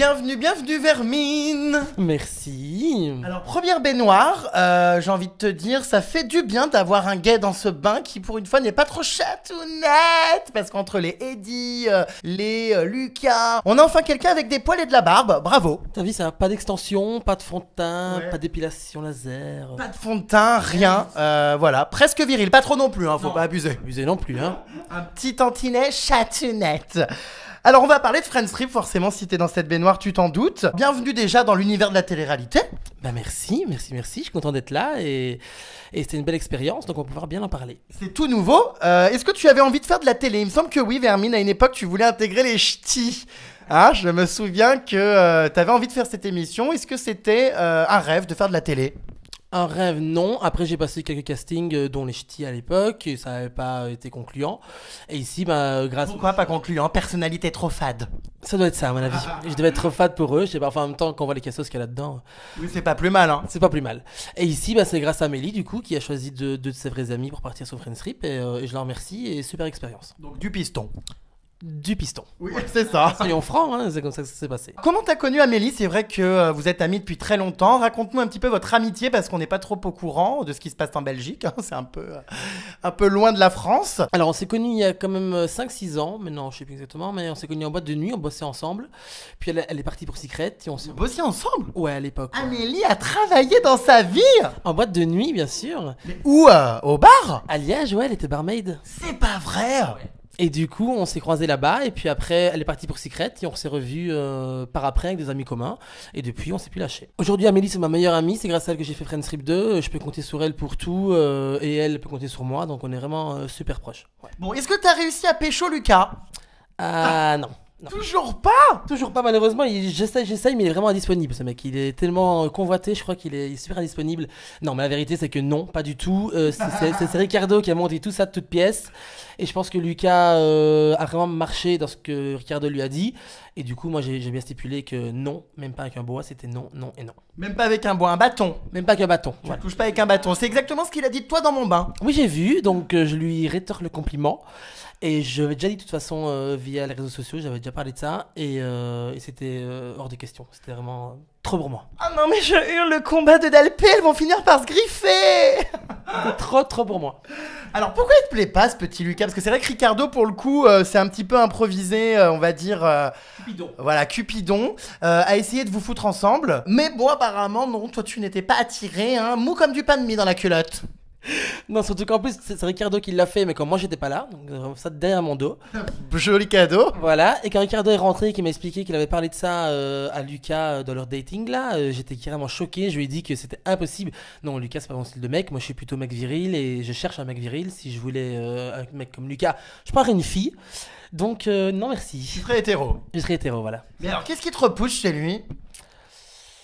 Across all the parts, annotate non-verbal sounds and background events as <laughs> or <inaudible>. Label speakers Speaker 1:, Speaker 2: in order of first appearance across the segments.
Speaker 1: Bienvenue, bienvenue Vermine Merci Alors première baignoire, euh, j'ai envie de te dire, ça fait du bien d'avoir un gay dans ce bain qui pour une fois n'est pas trop chatounette Parce qu'entre les Eddy, euh, les euh, Lucas, on a enfin quelqu'un avec des poils et de la barbe, bravo T'as vu ça, pas d'extension, pas de fond de teint, pas d'épilation laser... Pas de fond de teint, rien, voilà, presque viril, pas trop non plus, hein, faut pas abuser Abuser non plus, hein Un petit tantinet chatounette alors on va parler de Friends Trip, forcément si t'es dans cette baignoire tu t'en doutes. Bienvenue déjà dans l'univers de la télé-réalité. Bah merci, merci, merci, je suis content d'être là et, et c'était une belle expérience donc on va pouvoir bien en parler. C'est tout nouveau, euh, est-ce que tu avais envie de faire de la télé Il me semble que oui Vermine, à une époque tu voulais intégrer les ch'tis. Ah je me souviens que tu euh, t'avais envie de faire cette émission, est-ce que c'était euh, un rêve de faire de la télé un rêve, non. Après, j'ai passé quelques castings, euh, dont les ch'tis à l'époque, et ça n'avait pas été concluant. Et ici, bah, grâce. Pourquoi pas concluant Personnalité trop fade. Ça doit être ça, à mon avis. Ah. je devais être trop fade pour eux. Je sais pas. en même temps, quand on voit les cassos qu'il y a là-dedans. Oui, c'est pas plus mal, hein. C'est pas plus mal. Et ici, bah, c'est grâce à Amélie, du coup, qui a choisi deux de, ses vrais amis pour partir sur Friendship. Et, euh, et je la remercie. Et super expérience. Donc, du piston du piston. Oui, <laughs> c'est ça. Soyons francs, hein, c'est comme ça que ça s'est passé. Comment t'as connu Amélie C'est vrai que euh, vous êtes amis depuis très longtemps. Raconte-nous un petit peu votre amitié parce qu'on n'est pas trop au courant de ce qui se passe en Belgique. Hein. C'est un peu, euh, un peu loin de la France. Alors, on s'est connus il y a quand même 5-6 euh, ans. Maintenant, je sais plus exactement, mais on s'est connus en boîte de nuit, on bossait ensemble. Puis elle, est partie pour Secret. Et on s'est... Bossé ensemble Ouais, à l'époque. Amélie a travaillé dans sa vie En boîte de nuit, bien sûr. Ou Au bar À Liège, ouais, elle était barmaid. C'est pas vrai et du coup, on s'est croisés là-bas, et puis après, elle est partie pour Secret, et on s'est revus euh, par après avec des amis communs, et depuis, on s'est plus lâché. Aujourd'hui, Amélie, c'est ma meilleure amie, c'est grâce à elle que j'ai fait Friends Trip 2, je peux compter sur elle pour tout, euh, et elle peut compter sur moi, donc on est vraiment euh, super proches. Bon, est-ce que t'as réussi à pécho Lucas Ah <laughs> non. Toujours pas Toujours pas, malheureusement. J'essaye, j'essaye, mais il est vraiment indisponible, ce mec. Il est tellement euh, convoité, je crois qu'il est super indisponible. Non, mais la vérité, c'est que non, pas du tout. Euh, c'est <laughs> Ricardo qui a monté tout ça de toutes pièces. Et je pense que Lucas euh, a vraiment marché dans ce que Ricardo lui a dit. Et du coup, moi, j'ai bien stipulé que non, même pas avec un bois c'était non, non et non. Même pas avec un bois, un bâton. Même pas qu'un bâton. Tu touches pas avec un bâton. C'est exactement ce qu'il a dit de toi dans mon bain. Oui, j'ai vu, donc euh, je lui rétorque le compliment. Et je l'avais déjà dit de toute façon euh, via les réseaux sociaux, j'avais déjà parlé de ça. Et, euh, et c'était euh, hors de question. C'était vraiment. Trop pour moi. Ah non, mais je hurle le combat de Dalpé, elles vont finir par se griffer <laughs> Trop, trop pour moi. Alors pourquoi il te plaît pas ce petit Lucas Parce que c'est vrai que Ricardo, pour le coup, euh, c'est un petit peu improvisé, euh, on va dire. Euh, Cupidon. Voilà, Cupidon a essayé de vous foutre ensemble. Mais bon, apparemment, non, toi tu n'étais pas attiré, hein. Mou comme du pain de mie dans la culotte. <laughs> Non, surtout qu'en plus, c'est Ricardo qui l'a fait, mais quand moi j'étais pas là, donc euh, ça derrière mon dos. <laughs> Joli cadeau. Voilà, et quand Ricardo est rentré et qu'il m'a expliqué qu'il avait parlé de ça euh, à Lucas euh, dans leur dating là, j'étais carrément choqué. Je lui ai dit que c'était impossible. Non, Lucas, c'est pas mon style de mec. Moi je suis plutôt mec viril et je cherche un mec viril. Si je voulais un mec comme Lucas, je prendrais une fille. Donc non, merci. Tu serais hétéro. Je serais hétéro, voilà. Mais alors, qu'est-ce qui te repousse chez lui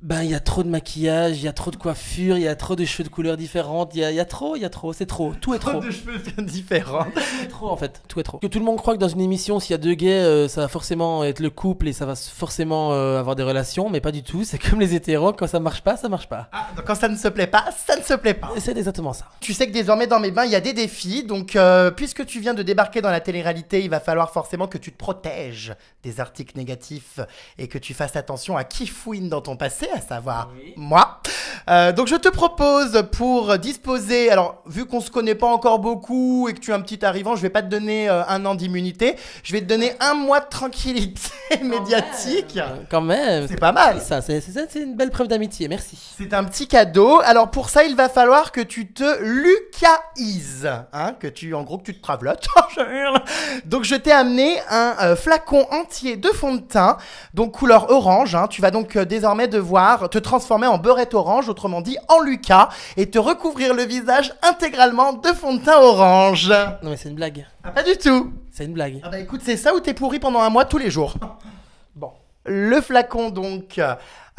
Speaker 1: ben il y a trop de maquillage, il y a trop de coiffure, il y a trop de cheveux de couleurs différentes, il y a, trop, il y a trop, c'est trop, tout est trop. Trop de cheveux <laughs> différents. est trop en fait, tout est trop. Que tout le monde croit que dans une émission, s'il y a deux gays, euh, ça va forcément être le couple et ça va forcément euh, avoir des relations, mais pas du tout. C'est comme les hétéros, quand ça marche pas, ça marche pas. Ah, quand ça ne se plaît pas, ça ne se plaît pas. C'est exactement ça. Tu sais que désormais dans mes bains, il y a des défis, donc euh, puisque tu viens de débarquer dans la télé-réalité, il va falloir forcément que tu te protèges des articles négatifs et que tu fasses attention à qui fouine dans ton passé à savoir moi euh, donc je te propose pour disposer, alors vu qu'on se connaît pas encore beaucoup et que tu es un petit arrivant, je vais pas te donner euh, un an d'immunité, je vais te donner un mois de tranquillité <laughs> médiatique. Quand même. C'est pas mal. Ça, c'est une belle preuve d'amitié, merci. C'est un petit cadeau. Alors pour ça, il va falloir que tu te lucaises, hein, que tu, en gros, que tu te travelotes. <laughs> donc je t'ai amené un euh, flacon entier de fond de teint, donc couleur orange. Hein. Tu vas donc désormais devoir te transformer en beurrette orange autrement dit en Lucas, et te recouvrir le visage intégralement de fond de teint orange. Non mais c'est une blague. Ah, pas du tout. C'est une blague. Ah bah écoute, c'est ça ou t'es pourri pendant un mois tous les jours. Bon le flacon donc.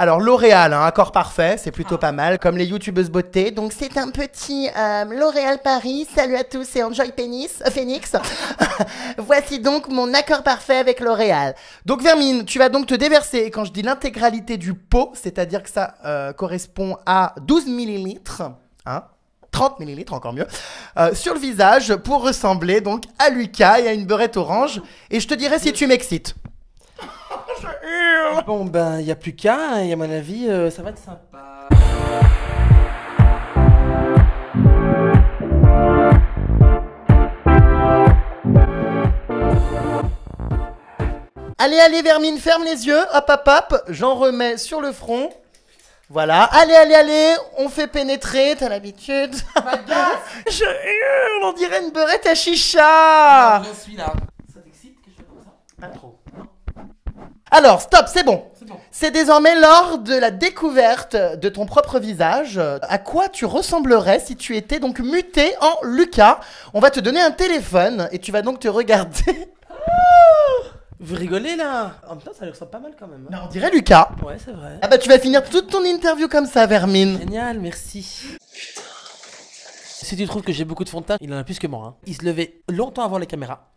Speaker 1: Alors L'Oréal, un hein, accord parfait, c'est plutôt ah. pas mal, comme les youtubeuses beauté. Donc c'est un petit euh, L'Oréal Paris. Salut à tous, c'est Enjoy Penis, euh, Phoenix. <laughs> Voici donc mon accord parfait avec L'Oréal. Donc Vermine, tu vas donc te déverser. Et quand je dis l'intégralité du pot, c'est-à-dire que ça euh, correspond à 12 millilitres, hein, 30 millilitres, encore mieux, sur le visage pour ressembler donc à Lucas et à une beurette orange. Et je te dirai si tu m'excites bon, ben, il a plus qu'à, hein, et à mon avis, euh, ça va être sympa. Allez, allez, Vermine, ferme les yeux. Hop, hop, hop. J'en remets sur le front. Voilà. Allez, allez, allez. On fait pénétrer. T'as l'habitude. <laughs> je hurle. On dirait une beurette à chicha. je suis là. Ça t'excite que je fais comme ça Pas trop. Alors, stop, c'est bon. C'est bon. désormais l'heure de la découverte de ton propre visage. À quoi tu ressemblerais si tu étais donc muté en Lucas On va te donner un téléphone et tu vas donc te regarder. <laughs> Vous rigolez là En même temps, ça lui ressemble pas mal quand même. Hein. on dirait Lucas. Ouais, c'est vrai. Ah bah tu vas finir toute ton interview comme ça, Vermine. Génial, merci. Si tu trouves que j'ai beaucoup de fond il en a plus que moi. Hein. Il se levait longtemps avant les caméras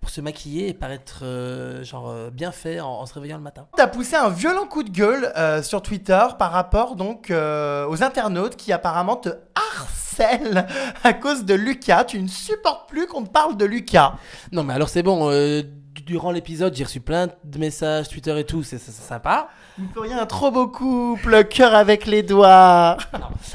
Speaker 1: pour se maquiller et paraître euh, genre euh, bien fait en, se réveillant le matin. T'as poussé un violent coup de gueule euh, sur Twitter par rapport donc aux internautes qui apparemment te harcèle à cause de Lucas. Tu ne supportes plus qu'on te parle de Lucas. Non, mais alors c'est bon. Euh, durant l'épisode, j'ai reçu plein de messages Twitter et tout. C'est sympa. Il faut rien, trop beau couple, cœur avec les doigts.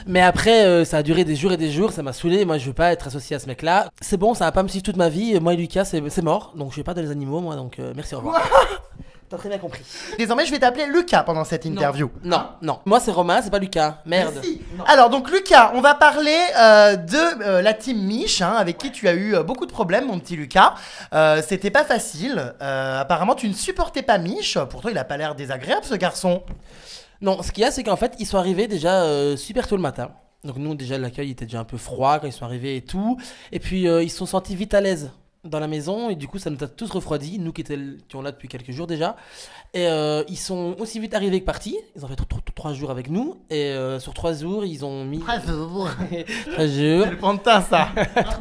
Speaker 1: mais après, euh, ça a duré des jours et des jours. Ça m'a saoulé. Moi, je veux pas être associé à ce mec-là. C'est bon, ça va pas me suivre toute ma vie. Moi et Lucas, c'est mort. Donc, je ne vais pas des les animaux, moi. Donc, euh, merci, au revoir. <laughs> très bien compris. Désormais, je vais t'appeler Lucas pendant cette interview. Non, non. Moi, c'est Romain, c'est pas Lucas. Merde. Alors, donc, Lucas, on va parler euh, de euh, la team Mich, hein, avec qui tu as eu euh, beaucoup de problèmes, mon petit Lucas. C'était pas facile. apparemment, tu ne supportais pas Mich. Pourtant, il a pas l'air désagréable, ce garçon. Non, ce qu'il y a, c'est qu'en fait, ils sont arrivés déjà super tôt le matin. Donc, nous, déjà, l'accueil était déjà un peu froid quand ils sont arrivés et tout. Et puis, ils se sont sentis vite à l'aise dans la maison et du coup ça nous a tous refroidi, nous qui étions là depuis quelques jours déjà. Et euh, ils sont aussi vite arrivés que partis, ils ont fait trois jours avec nous et euh, sur trois jours ils ont mis... Trois jours <laughs> Trois jours ça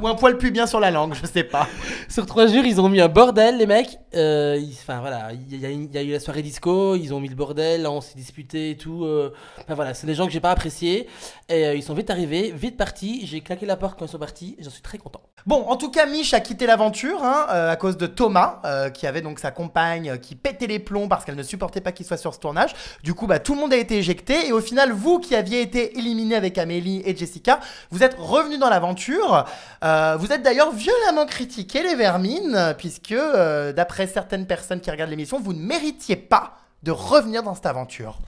Speaker 1: Ou un poil plus bien sur la langue, je sais pas. sur trois jours ils ont mis un bordel les mecs, euh, enfin voilà, il y, a eu la soirée disco, ils ont mis le bordel, là, on s'est disputé et tout. Enfin voilà, c'est des gens que j'ai pas apprécié et ils sont vite arrivés, vite partis, j'ai claqué la porte quand ils sont partis, j'en suis très content. Bon, en tout cas Mich a quitté l'aventure Hein, euh, à cause de Thomas, euh, qui avait donc sa compagne euh, qui pétait les plombs parce qu'elle ne supportait pas qu'il soit sur ce tournage. Du coup, bah, tout le monde a été éjecté et au final, vous qui aviez été éliminé avec Amélie et Jessica, vous êtes revenu dans l'aventure. vous êtes d'ailleurs violemment critiqué les vermines, puisque d'après certaines personnes qui regardent l'émission, vous ne méritiez pas de revenir dans cette aventure.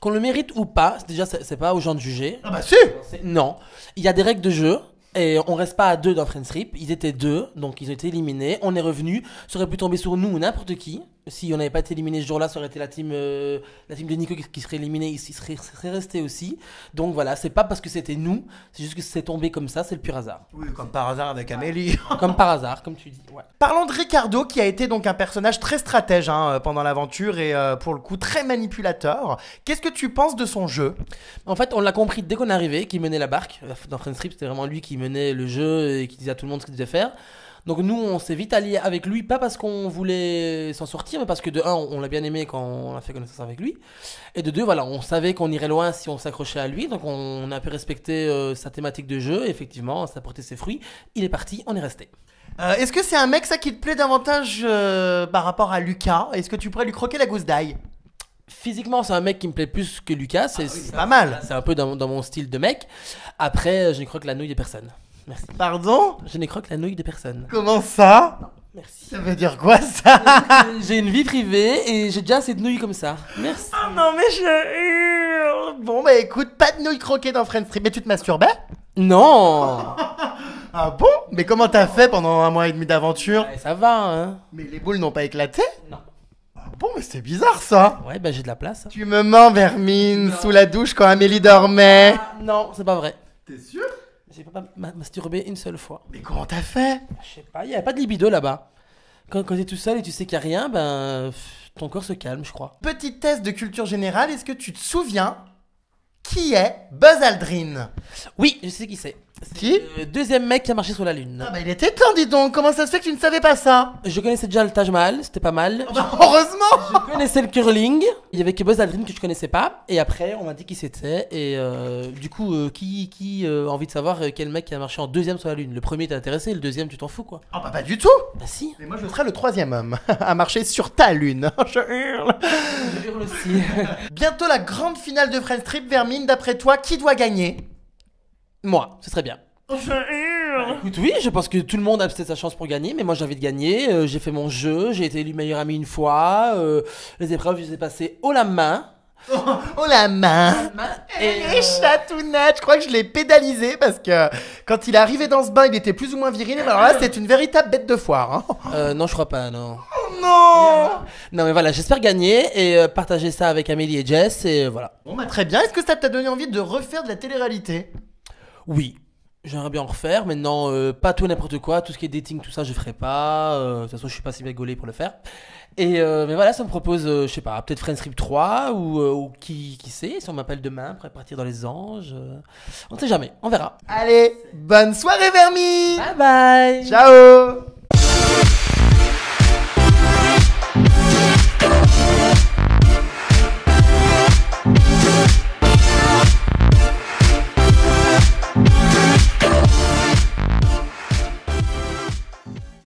Speaker 1: Qu'on le mérite ou pas, déjà, c'est pas aux gens de juger. Ah bah si Non. Il y a des règles de jeu. Et on reste pas à deux dans Trip, Ils étaient deux, donc ils ont été éliminés. On est revenu. Ça aurait pu tomber sur nous ou n'importe qui si on n'avait pas été éliminé ce jour-là, ça aurait été la team, euh, la team de Nico qui, serait éliminée, il serait, serait resté aussi. Donc voilà, c'est pas parce que c'était nous, c'est juste que c'est tombé comme ça, c'est le pur hasard. Oui, comme par hasard avec Amélie. <laughs> comme par hasard, comme tu dis. Parlons de Ricardo qui a été donc un personnage très stratège hein, euh, pendant l'aventure et euh, pour le coup très manipulateur. Qu'est-ce que tu penses de son jeu En fait, on l'a compris dès qu'on est arrivé, qu'il menait la barque. Dans Friendship, c'était vraiment lui qui menait le jeu et qui disait à tout le monde ce qu'il devait faire. Donc nous, on s'est vite alliés avec lui, pas parce qu'on voulait s'en sortir, mais parce que de un, on l'a bien aimé quand on a fait connaissance avec lui, et de deux, voilà, on savait qu'on irait loin si on s'accrochait à lui, donc on, a pu respecter euh, sa thématique de jeu, effectivement, ça a ses fruits. Il est parti, on est resté. Euh, est-ce que c'est un mec ça qui te plaît davantage euh, par rapport à Lucas Est-ce que tu pourrais lui croquer la gousse d'ail Physiquement, c'est un mec qui me plaît plus que Lucas. C'est ah pas mal. C'est un peu dans, mon style de mec. Après, je ne crois que la nouille des personnes. Merci. Pardon Je n'écroque la nouille de personne. Comment ça Merci. Ça veut dire quoi ça euh, euh, J'ai une vie privée et j'ai déjà assez de nouilles comme ça. Merci. Oh non, mais je Bon, bah écoute, pas de nouilles croquées dans Friends Street. Mais tu te masturbais Non <laughs> Ah bon Mais comment t'as fait pendant un mois et demi d'aventure Ça va, hein Mais les boules n'ont pas éclaté Non. Ah bon, mais c'est bizarre ça Ouais, bah j'ai de la place. Tu me mens, Vermine, sous la douche quand Amélie dormait ah, Non, c'est pas vrai. T'es sûr j'ai pas masturbé une seule fois. Mais comment t'as fait Je sais pas, il n'y a pas de libido là-bas. Quand, quand t'es tout seul et tu sais qu'il n'y a rien, ben ton corps se calme, je crois. Petit test de culture générale, est-ce que tu te souviens qui est Buzz Aldrin Oui, je sais qui c'est. Qui Le deuxième mec qui a marché sur la lune. Ah bah il était temps, dis donc. Comment ça se fait que tu ne savais pas ça Je connaissais déjà le Taj Mahal, c'était pas mal. Ah, bah, heureusement Je connaissais le curling. Il y avait Buzz Aldrin que je connaissais pas. Et après, on m'a dit qui c'était. Et euh, du coup, euh, qui, qui euh, a envie de savoir quel mec qui a marché en deuxième sur la lune Le premier t'a intéressé, le deuxième tu t'en fous quoi. Ah oh bah pas du tout Bah si. Mais moi je serais le troisième homme <laughs> à marcher sur ta lune. <laughs> je hurle. Je hurle aussi. <laughs> Bientôt la grande finale de Friends Trip Vermine. D'après toi, qui doit gagner moi, ce serait bien. Bah, oui, je pense que tout le monde a sa chance pour gagner, mais moi j'ai envie de gagner. Euh, j'ai fait mon jeu, j'ai été élu meilleur ami une fois. Euh, les épreuves, je les ai passées haut la main. Au <laughs> la main Et Les je crois que je l'ai pédalisé parce que quand il est arrivé dans ce bain, il était plus ou moins viril. alors là, <laughs> c'est une véritable bête de foire. Hein. euh, non, je crois pas, non. Oh non Non, mais voilà, j'espère gagner et euh, partager ça avec Amélie et Jess, et voilà. Bon bah, très bien, est-ce que ça t'a donné envie de refaire de la télé-réalité oui, J'aimerais bien en refaire. Maintenant, euh, pas tout n'importe quoi. Tout ce qui est dating, tout ça, je ferai pas. Euh, de toute façon, je suis pas si bien gaulé pour le faire. Et euh, mais voilà, ça me propose, je sais pas, peut-être Friendship 3 ou, qui, qui sait, si on m'appelle demain pour partir dans les anges. on ne sait jamais, on verra. Allez, bonne soirée, Vermi Bye bye Ciao